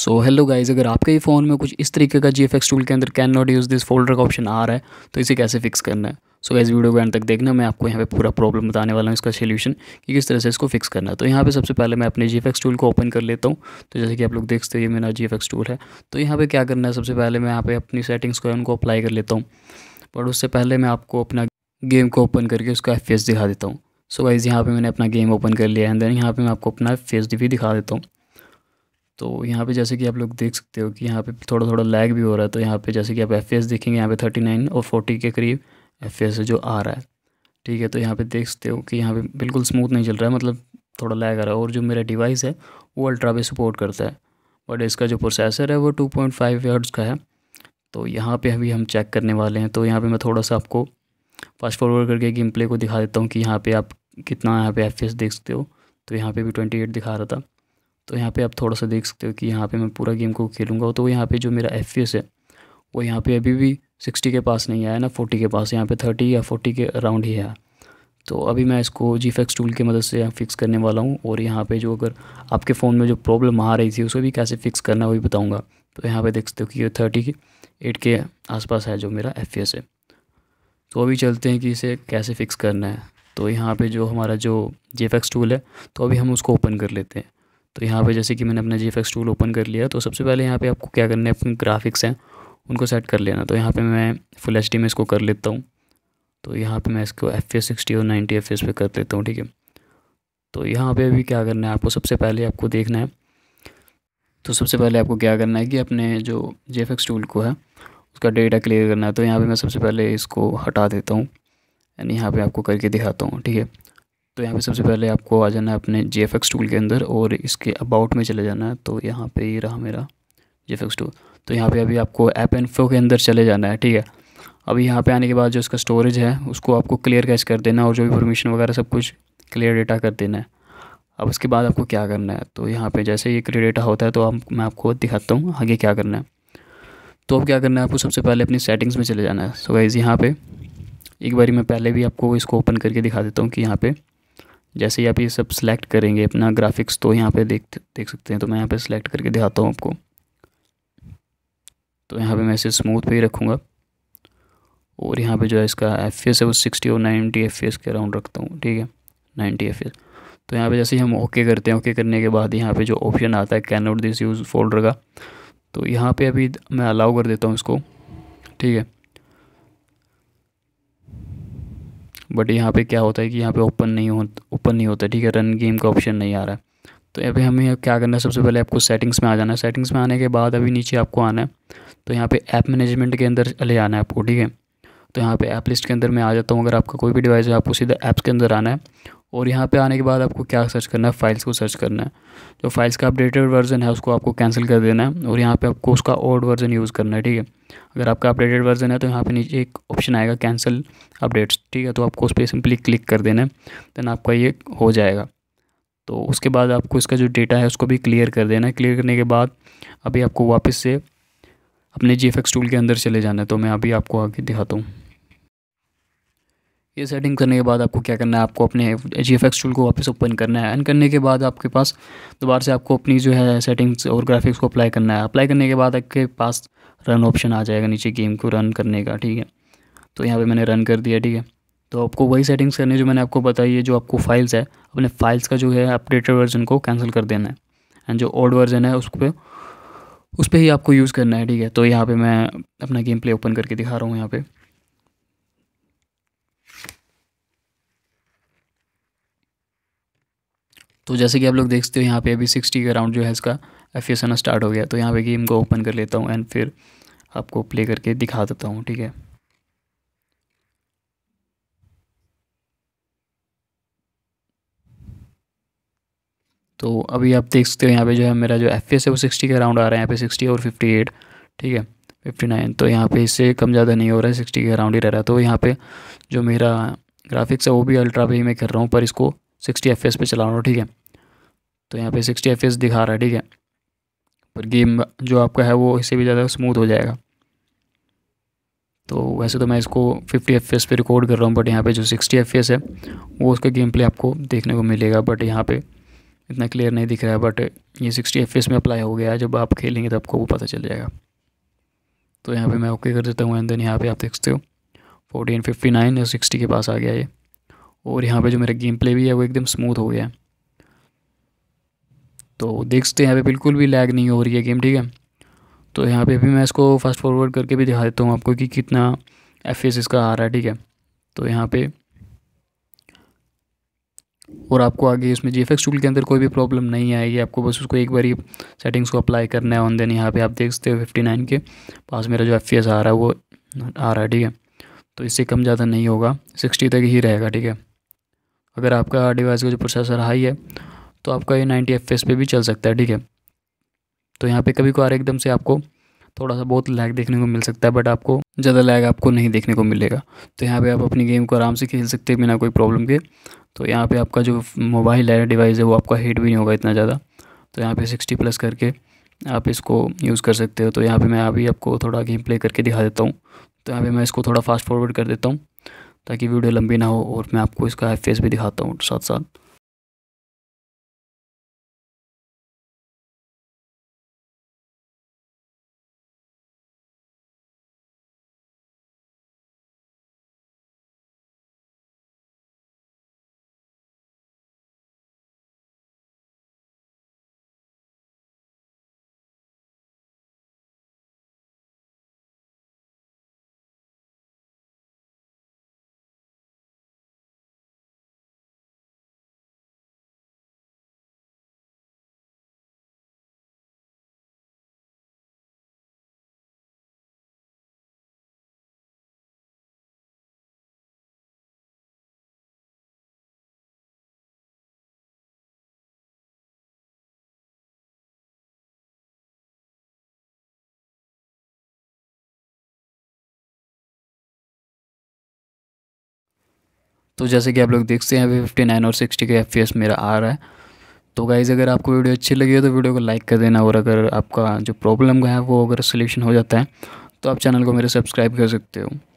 so hello guys अगर आपके ही phone में कुछ इस तरीके का जी एफ एक्स टूल के अंदर can not use this folder का ऑप्शन आ रहा है तो इसे कैसे फिक्स करना है सो गाइज वीडियो को एंड तक देखना मैं आपको यहाँ पे पूरा प्रॉब्लम बताने वाला हूँ इसका सोल्यूशन कि किस तरह से इसको फिक्स करना है तो यहाँ पे सबसे पहले मैं अपने जी एफ एक्स टूल को ओपन कर लेता हूँ तो जैसे कि आप लोग देखते हैं ये मेरा जी एफ एक्स टूल है तो यहाँ पर क्या करना है सबसे पहले मैं यहाँ पर अपनी सेटिंग्स को उनको अप्लाई कर लेता हूँ बट उससे पहले मैं आपको अपना गेम को ओपन करके उसका एफ दिखा देता हूँ सो गाइज़ यहाँ पर मैंने अपना गेम ओपन कर लिया एंड देन यहाँ पर मैं आपको अपना एफ भी दिखा देता हूँ तो यहाँ पे जैसे कि आप लोग देख सकते हो कि यहाँ पे थोड़ा थोड़ा लैग भी हो रहा है तो यहाँ पे जैसे कि आप एफ देखेंगे यहाँ पे थर्टी नाइन और फोर्टी के करीब एफ जो आ रहा है ठीक है तो यहाँ पे देख सकते हो कि यहाँ पे बिल्कुल स्मूथ नहीं चल रहा है मतलब थोड़ा लैग आ रहा है और जो मेरा डिवाइस है वो अल्ट्रा पे सपोर्ट करता है बट इसका जो प्रोसेसर है वो टू पॉइंट फाइव का है तो यहाँ पर अभी हम चेक करने वाले हैं तो यहाँ पर मैं थोड़ा सा आपको फास्ट फॉरवर्ड करके गेम प्ले को दिखा देता हूँ कि यहाँ पर आप कितना यहाँ पे एफ देख सकते हो तो यहाँ पर भी ट्वेंटी एट दिखा रहा था तो यहाँ पे आप थोड़ा सा देख सकते हो कि यहाँ पे मैं पूरा गेम को खेलूँगा तो यहाँ पे जो मेरा एफ है वो यहाँ पे अभी भी सिक्सटी के पास नहीं आया ना फोर्टी के पास यहाँ पे थर्टी या फोर्टी के अराउंड ही है तो अभी मैं इसको जी फैक्स टूल की मदद से फिक्स करने वाला हूँ और यहाँ पे जो अगर आपके फ़ोन में जो प्रॉब्लम आ रही थी उसको भी कैसे फिक्स करना वही बताऊँगा तो यहाँ पर देख सकते हो कि ये थर्टी के एट के आसपास है जो मेरा एफ है तो अभी चलते हैं कि इसे कैसे फिक्स करना है तो यहाँ पे जो हमारा जो जे टूल है तो अभी हम उसको ओपन कर लेते हैं तो यहाँ पे जैसे कि मैंने अपना जी टूल ओपन कर लिया तो सबसे पहले यहाँ पे आपको क्या करना है अपने ग्राफिक्स हैं उनको सेट कर लेना तो यहाँ पे मैं फुल एच में इसको कर लेता हूँ तो यहाँ पे मैं इसको एफ एस सिक्सटी और नाइन्टी एफ एस पे कर लेता हूँ ठीक है तो यहाँ पे अभी क्या करना है आपको सबसे पहले आपको देखना है तो सबसे पहले आपको क्या करना है कि अपने जो जे टूल को है उसका डेटा क्लियर करना है तो यहाँ पर मैं सबसे पहले इसको हटा देता हूँ यानी यहाँ पर आपको करके दिखाता हूँ ठीक है तो यहाँ पे सबसे पहले आपको आ जाना है अपने जे एफ टूल के अंदर और इसके अबाउट में चले जाना है तो यहाँ पे ये रहा मेरा जे एफ टूल तो यहाँ पे अभी आपको ऐप इन्फो के अंदर चले जाना है ठीक है अभी यहाँ पे आने के बाद जो इसका स्टोरेज है उसको आपको क्लियर कैश कर देना और जो भी परमिशन वगैरह सब कुछ क्लियर डेटा कर देना है अब उसके बाद आपको क्या करना है तो यहाँ पर जैसे ये क्लियर डेटा होता है तो आप मैं आपको दिखाता हूँ आगे क्या करना है तो अब क्या करना है आपको सबसे पहले अपनी सेटिंग्स में चले जाना है सो गाइज़ यहाँ पर एक बारी मैं पहले भी आपको इसको ओपन करके दिखा देता हूँ कि यहाँ पर जैसे ही आप ये सब सेलेक्ट करेंगे अपना ग्राफिक्स तो यहाँ पे देख देख सकते हैं तो मैं यहाँ पे सेलेक्ट करके दिखाता हूँ आपको तो यहाँ पे मैं इसे स्मूथ पे ही रखूँगा और यहाँ पे जो है इसका एफ है वो सिक्सटी और नाइन्टी एफ के अराउंड रखता हूँ ठीक है नाइन्टी एफ तो यहाँ पे जैसे हम ओके करते हैं ओके करने के बाद यहाँ पे जो ऑप्शन आता है can not this use folder का तो यहाँ पे अभी मैं अलाउ कर देता हूँ इसको ठीक है बट यहाँ पे क्या होता है कि यहाँ पे ओपन नहीं हो ओपन नहीं होता ठीक है रन गेम का ऑप्शन नहीं आ रहा है तो अभी हमें क्या करना है सबसे पहले आपको सेटिंग्स में आ जाना है सेटिंग्स में आने के बाद अभी नीचे आपको आना है तो यहाँ पे ऐप मैनेजमेंट के अंदर ले आना है आपको ठीक है तो यहाँ पे ऐप लिस्ट के अंदर मैं आ जाता हूँ अगर आपका कोई भी डिवाइस है आपको सीधा ऐप्स के अंदर आना है और यहाँ पे आने के बाद आपको क्या सर्च करना है फाइल्स को सर्च करना है जो फाइल्स का अपडेटेड वर्जन है उसको आपको कैंसिल कर देना है और यहाँ पे आपको उसका ओल्ड वर्जन यूज़ करना है ठीक है अगर आपका अपडेटेड वर्जन है तो यहाँ पे नीचे एक ऑप्शन आएगा कैंसिल अपडेट्स ठीक है तो आपको उस पर सिंपली क्लिक कर देना है देन आपका ये हो जाएगा तो उसके बाद आपको इसका जो डेटा है उसको भी क्लियर कर देना है क्लियर करने के बाद अभी आपको वापस से अपने जी टूल के अंदर चले जाना है तो मैं अभी आपको आगे दिखाता हूँ ये सेटिंग करने के बाद आपको क्या करना है आपको अपने जी एफ टूल को वापस ओपन करना है एंड करने के बाद आपके पास दोबारा से आपको अपनी जो है सेटिंग्स और ग्राफिक्स को अप्लाई करना है अप्लाई करने के बाद आपके पास रन ऑप्शन आ जाएगा नीचे गेम को रन करने का ठीक है तो यहाँ पे मैंने रन कर दिया ठीक है तो आपको वही सेटिंग्स करनी है जो मैंने आपको बताई है जो आपको फाइल्स है अपने फाइल्स का जो है अपडेटेड वर्जन को कैंसिल कर देना है एंड जो ओल्ड वर्जन है उस पर उस पर ही आपको यूज़ करना है ठीक है तो यहाँ पर मैं अपना गेम प्ले ओपन करके दिखा रहा हूँ यहाँ पर तो जैसे कि आप लोग देखते हो यहाँ पे अभी सिक्सटी का अराउंड जो है इसका एफ एस एन स्टार्ट हो गया तो यहाँ पे गेम को ओपन कर लेता हूँ एंड फिर आपको प्ले करके दिखा देता हूँ ठीक है तो अभी आप देख सकते हो यहाँ पे जो है मेरा जो एफ है वो सिक्सटी के अराउंड आ रहा है यहाँ पे सिक्सटी और फिफ्टी एट ठीक है फिफ्टी नाइन तो यहाँ पे इससे कम ज़्यादा नहीं हो रहा है सिक्सटी के अराउंड ही रह रहा है तो यहाँ पे जो मेरा ग्राफिक्स है वो भी अल्ट्रा पे ही मैं कर रहा हूँ पर इसको सिक्सटी एफ पे चला रहा हूँ ठीक है तो यहाँ पे सिक्सटी एफ दिखा रहा है ठीक है पर गेम जो आपका है वो इससे भी ज़्यादा स्मूथ हो जाएगा तो वैसे तो मैं इसको 50 एफ पे रिकॉर्ड कर रहा हूँ बट यहाँ पे जो 60 एफ है वो उसका गेम प्ले आपको देखने को मिलेगा बट यहाँ पे इतना क्लियर नहीं दिख रहा है बट ये 60 एफ में अप्लाई हो गया है जब आप खेलेंगे तो आपको वो पता चल जाएगा तो यहाँ पर मैं ओके कर देता हूँ एंड देन यहाँ पर आप देख सकते हो फोर्टीन फिफ्टी नाइन और सिक्सटी के पास आ गया ये और यहाँ पर जो मेरा गेम प्ले भी है वो एकदम स्मूथ हो गया है तो देखते हैं यहाँ पे बिल्कुल भी लैग नहीं हो रही है गेम ठीक है तो यहाँ पे भी मैं इसको फास्ट फॉरवर्ड करके भी दिखा देता हूँ आपको कि कितना एफ इसका आ रहा है ठीक है तो यहाँ पे और आपको आगे इसमें जी टूल के अंदर कोई भी प्रॉब्लम नहीं आएगी आपको बस उसको एक बार सेटिंग्स को अप्लाई करना है ऑन देन यहाँ पे आप देख सकते हो फिफ्टी नाइन के पास मेरा जो एफ आ रहा है वो आ रहा है ठीक है तो इससे कम ज़्यादा नहीं होगा सिक्सटी तक ही रहेगा ठीक है अगर आपका डिवाइस का जो प्रोसेसर हाई है तो आपका ये नाइन्टी एफ पे भी चल सकता है ठीक है तो यहाँ पे कभी कभार एकदम से आपको थोड़ा सा बहुत लैग देखने को मिल सकता है बट आपको ज़्यादा लैग आपको नहीं देखने को मिलेगा तो यहाँ पे आप अपनी गेम को आराम से खेल सकते हैं बिना कोई प्रॉब्लम के तो यहाँ पे आपका जो मोबाइल है डिवाइस है वो आपका हीट भी नहीं होगा इतना ज़्यादा तो यहाँ पे सिक्सटी प्लस करके आप इसको यूज़ कर सकते हो तो यहाँ पर मैं अभी आपको थोड़ा गेम प्ले करके दिखा देता हूँ तो यहाँ पर मैं इसको थोड़ा फास्ट फॉरवर्ड कर देता हूँ ताकि वीडियो लंबी ना हो और मैं आपको इसका एफ भी दिखाता हूँ साथ साथ तो जैसे कि आप लोग देख सकते हैं अभी फिफ्टी नाइन और सिक्सटी के एफ मेरा आ रहा है तो गाइज़ अगर आपको वीडियो अच्छी लगी है तो वीडियो को लाइक कर देना और अगर आपका जो प्रॉब्लम है वो अगर सोल्यूशन हो जाता है तो आप चैनल को मेरे सब्सक्राइब कर सकते हो